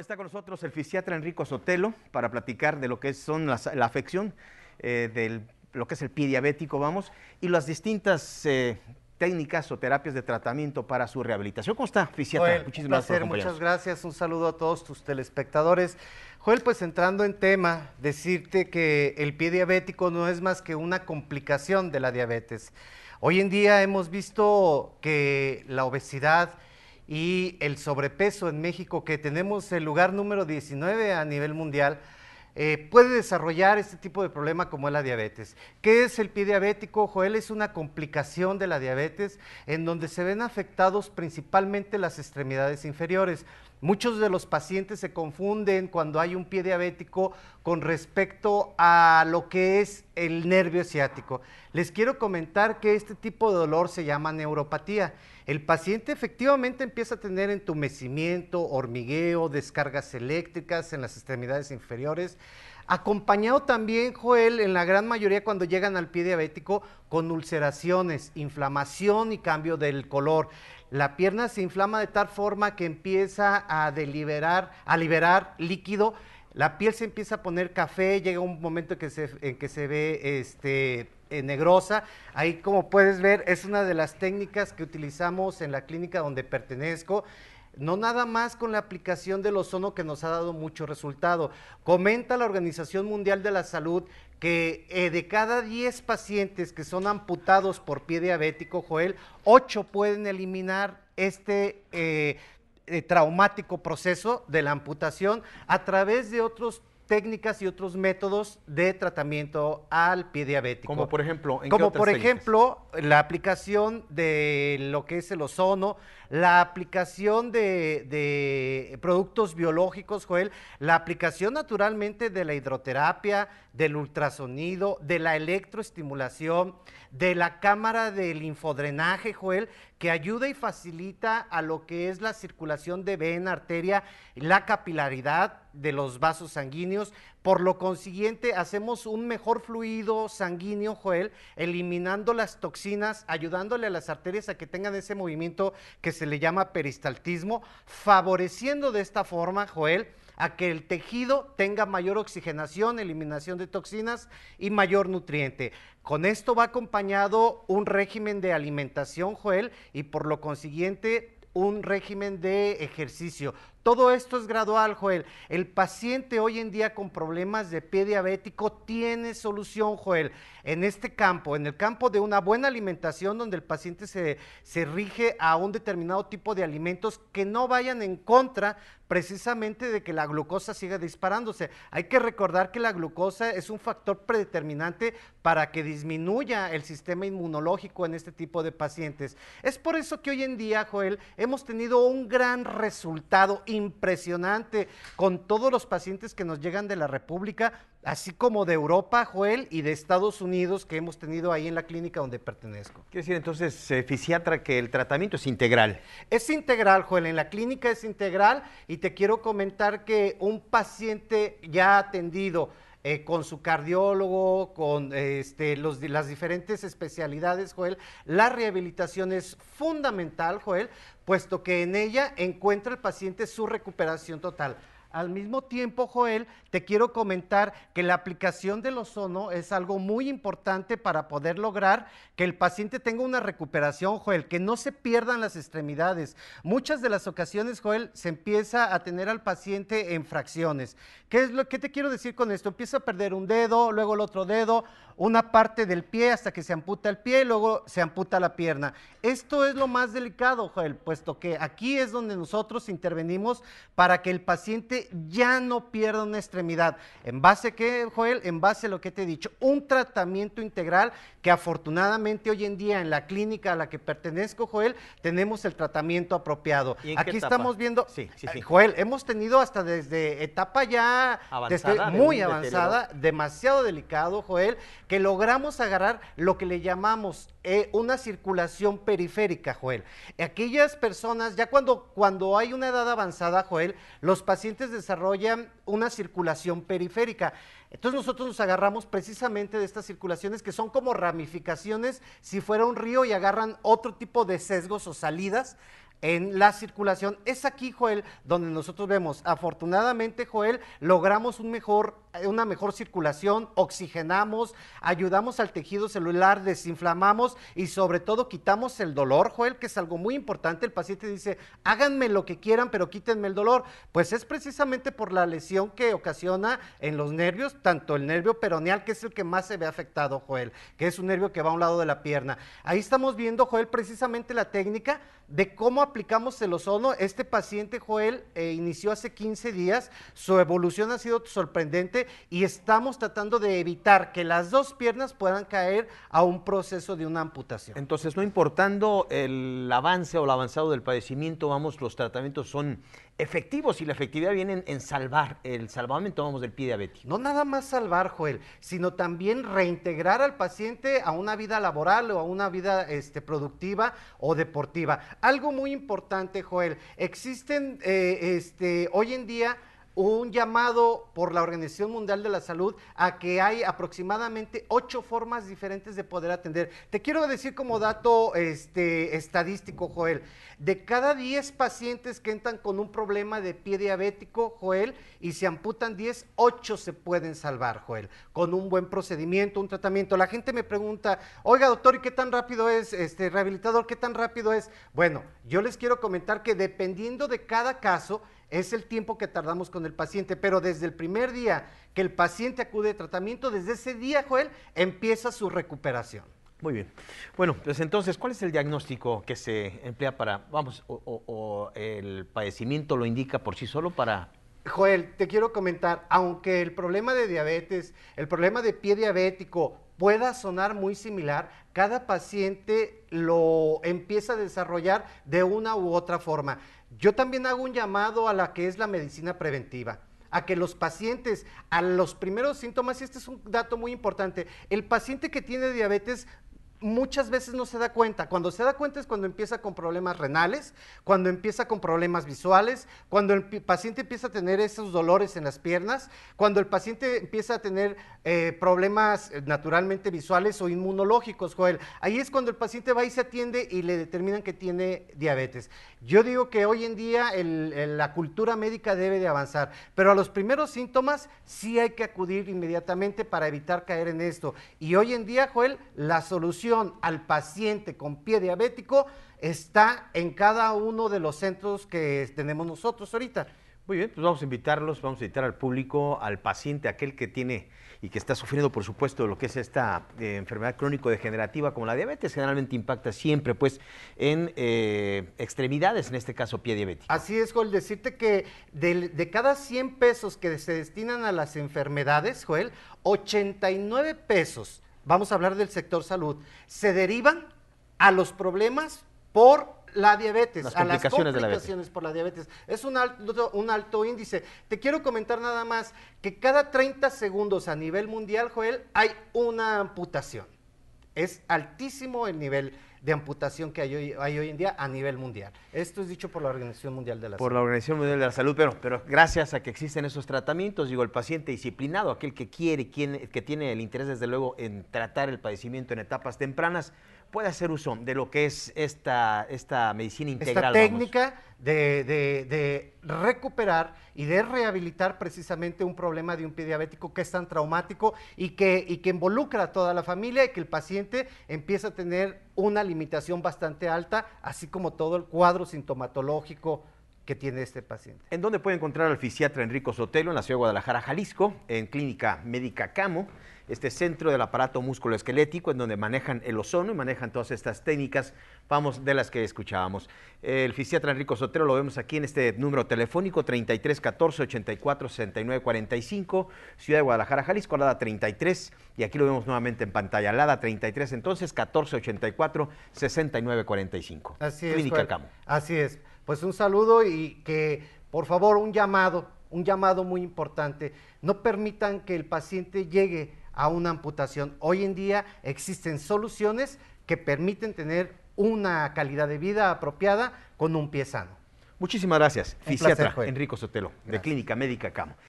Está con nosotros el fisiatra Enrico Sotelo para platicar de lo que son la afección eh, del lo que es el pie diabético, vamos, y las distintas eh, técnicas o terapias de tratamiento para su rehabilitación. ¿Cómo está, fisiatra? Muchísimas gracias. Muchas gracias, un saludo a todos tus telespectadores. Joel, pues entrando en tema, decirte que el pie diabético no es más que una complicación de la diabetes. Hoy en día hemos visto que la obesidad, y el sobrepeso en México, que tenemos el lugar número 19 a nivel mundial, eh, puede desarrollar este tipo de problema como es la diabetes. ¿Qué es el pie diabético? Joel, es una complicación de la diabetes en donde se ven afectados principalmente las extremidades inferiores. Muchos de los pacientes se confunden cuando hay un pie diabético con respecto a lo que es el nervio ciático. Les quiero comentar que este tipo de dolor se llama neuropatía. El paciente efectivamente empieza a tener entumecimiento, hormigueo, descargas eléctricas en las extremidades inferiores acompañado también, Joel, en la gran mayoría cuando llegan al pie diabético con ulceraciones, inflamación y cambio del color. La pierna se inflama de tal forma que empieza a, deliberar, a liberar líquido la piel se empieza a poner café, llega un momento que se, en que se ve este, eh, negrosa. Ahí como puedes ver es una de las técnicas que utilizamos en la clínica donde pertenezco no nada más con la aplicación del ozono que nos ha dado mucho resultado. Comenta la Organización Mundial de la Salud que eh, de cada 10 pacientes que son amputados por pie diabético, Joel, 8 pueden eliminar este eh, eh, traumático proceso de la amputación a través de otros técnicas y otros métodos de tratamiento al pie diabético. Como por ejemplo, ¿en como por ejemplo la aplicación de lo que es el ozono, la aplicación de, de productos biológicos, Joel, la aplicación naturalmente de la hidroterapia, del ultrasonido, de la electroestimulación, de la cámara del infodrenaje, Joel, que ayuda y facilita a lo que es la circulación de vena, arteria, la capilaridad de los vasos sanguíneos. Por lo consiguiente, hacemos un mejor fluido sanguíneo, Joel, eliminando las toxinas, ayudándole a las arterias a que tengan ese movimiento que se le llama peristaltismo, favoreciendo de esta forma, Joel, a que el tejido tenga mayor oxigenación, eliminación de toxinas y mayor nutriente. Con esto va acompañado un régimen de alimentación, Joel, y por lo consiguiente un régimen de ejercicio. Todo esto es gradual, Joel. El paciente hoy en día con problemas de pie diabético tiene solución, Joel, en este campo, en el campo de una buena alimentación donde el paciente se, se rige a un determinado tipo de alimentos que no vayan en contra precisamente de que la glucosa siga disparándose. Hay que recordar que la glucosa es un factor predeterminante para que disminuya el sistema inmunológico en este tipo de pacientes. Es por eso que hoy en día, Joel, hemos tenido un gran resultado impresionante con todos los pacientes que nos llegan de la República así como de Europa, Joel, y de Estados Unidos que hemos tenido ahí en la clínica donde pertenezco. Quiere decir entonces, fisiatra, que el tratamiento es integral. Es integral, Joel, en la clínica es integral y te quiero comentar que un paciente ya atendido eh, con su cardiólogo, con este, las diferentes especialidades, Joel, la rehabilitación es fundamental, Joel, puesto que en ella encuentra el paciente su recuperación total. Al mismo tiempo, Joel, te quiero comentar que la aplicación del ozono es algo muy importante para poder lograr que el paciente tenga una recuperación, Joel, que no se pierdan las extremidades. Muchas de las ocasiones, Joel, se empieza a tener al paciente en fracciones. ¿Qué es lo que te quiero decir con esto? Empieza a perder un dedo, luego el otro dedo, una parte del pie hasta que se amputa el pie y luego se amputa la pierna. Esto es lo más delicado, Joel, puesto que aquí es donde nosotros intervenimos para que el paciente ya no pierda una extremidad. ¿En base a qué, Joel? En base a lo que te he dicho. Un tratamiento integral que afortunadamente hoy en día en la clínica a la que pertenezco, Joel, tenemos el tratamiento apropiado. Aquí estamos viendo, sí, sí, eh, Joel, hemos tenido hasta desde etapa ya muy avanzada, demasiado delicado, Joel, que logramos agarrar lo que le llamamos eh, una circulación periférica, Joel. Aquellas personas, ya cuando, cuando hay una edad avanzada, Joel, los pacientes desarrolla una circulación periférica. Entonces nosotros nos agarramos precisamente de estas circulaciones que son como ramificaciones si fuera un río y agarran otro tipo de sesgos o salidas en la circulación. Es aquí, Joel, donde nosotros vemos, afortunadamente, Joel, logramos un mejor eh, una mejor circulación, oxigenamos, ayudamos al tejido celular, desinflamamos y sobre todo quitamos el dolor, Joel, que es algo muy importante. El paciente dice, háganme lo que quieran, pero quítenme el dolor. Pues es precisamente por la lesión que ocasiona en los nervios, tanto el nervio peroneal, que es el que más se ve afectado, Joel, que es un nervio que va a un lado de la pierna. Ahí estamos viendo, Joel, precisamente la técnica de cómo aplicamos el ozono. Este paciente, Joel, eh, inició hace 15 días, su evolución ha sido sorprendente y estamos tratando de evitar que las dos piernas puedan caer a un proceso de una amputación. Entonces, no importando el avance o el avanzado del padecimiento, vamos, los tratamientos son efectivos y la efectividad viene en, salvar, el salvamento, vamos, del pie diabético. No nada más salvar, Joel, sino también reintegrar al paciente a una vida laboral o a una vida este, productiva o deportiva. Algo muy importante, Joel, existen eh, este, hoy en día un llamado por la Organización Mundial de la Salud a que hay aproximadamente ocho formas diferentes de poder atender. Te quiero decir como dato este, estadístico, Joel, de cada 10 pacientes que entran con un problema de pie diabético, Joel, y se amputan diez, ocho se pueden salvar, Joel, con un buen procedimiento, un tratamiento. La gente me pregunta, oiga doctor, ¿y qué tan rápido es este rehabilitador? ¿Qué tan rápido es? Bueno, yo les quiero comentar que dependiendo de cada caso, es el tiempo que tardamos con el paciente, pero desde el primer día que el paciente acude a tratamiento, desde ese día, Joel, empieza su recuperación. Muy bien. Bueno, pues entonces, ¿cuál es el diagnóstico que se emplea para, vamos, o, o el padecimiento lo indica por sí solo para Joel, te quiero comentar, aunque el problema de diabetes, el problema de pie diabético pueda sonar muy similar, cada paciente lo empieza a desarrollar de una u otra forma. Yo también hago un llamado a la que es la medicina preventiva a que los pacientes, a los primeros síntomas, y este es un dato muy importante, el paciente que tiene diabetes muchas veces no se da cuenta. Cuando se da cuenta es cuando empieza con problemas renales, cuando empieza con problemas visuales, cuando el paciente empieza a tener esos dolores en las piernas, cuando el paciente empieza a tener eh, problemas eh, naturalmente visuales o inmunológicos, Joel. Ahí es cuando el paciente va y se atiende y le determinan que tiene diabetes. Yo digo que hoy en día la cultura médica debe de avanzar, pero a los primeros síntomas sí hay que acudir inmediatamente para evitar caer en esto. Y hoy en día, Joel, la solución al paciente con pie diabético está en cada uno de los centros que tenemos nosotros ahorita. Muy bien, pues vamos a invitarlos, vamos a invitar al público, al paciente, aquel que tiene y que está sufriendo, por supuesto, lo que es esta eh, enfermedad crónico-degenerativa como la diabetes, generalmente impacta siempre, pues, en eh, extremidades, en este caso pie diabético. Así es, Joel, decirte que de, de, cada 100 pesos que se destinan a las enfermedades, Joel, 89 pesos vamos a hablar del sector salud, se derivan a los problemas por la diabetes, a las complicaciones por la diabetes. Es un alto, un alto índice. Te quiero comentar nada más que cada 30 segundos a nivel mundial, Joel, hay una amputación. Es altísimo el nivel de amputación que hay hoy, en día a nivel mundial. Esto es dicho por la Organización Mundial de la Salud. Por la Organización Mundial de la Salud, pero, pero gracias a que existen esos tratamientos, digo, el paciente disciplinado, aquel que quiere, quien, que tiene el interés desde luego en tratar el padecimiento en etapas tempranas, puede hacer uso de lo que es esta, esta medicina integral. Esta técnica de, recuperar y de rehabilitar precisamente un problema de un pie diabético que es tan traumático y que, y que involucra a toda la familia y que el paciente empieza a tener una limitación bastante alta, así como todo el cuadro sintomatológico que tiene este paciente. ¿En dónde puede encontrar al fisiatra Enrico Sotelo? En la ciudad de Guadalajara, Jalisco, en Clínica Médica Camo este centro del aparato musculoesquelético, en donde manejan el ozono y manejan todas estas técnicas, vamos, de las que escuchábamos. El fisiatra Enrico Sotero lo vemos aquí en este número telefónico, 33 14 84 69 45, Ciudad de Guadalajara, Jalisco, alada 33, y aquí lo vemos nuevamente en pantalla, alada 33, entonces 14 84 69 45. Así es. Clínica Camo. Así es. Pues un saludo y que, por favor, un llamado, un llamado muy importante. No permitan que el paciente llegue a una amputación. Hoy en día existen soluciones que permiten tener una calidad de vida apropiada con un pie sano. Muchísimas gracias. Fisiatra Enrico Sotelo, de Clínica Médica Camo.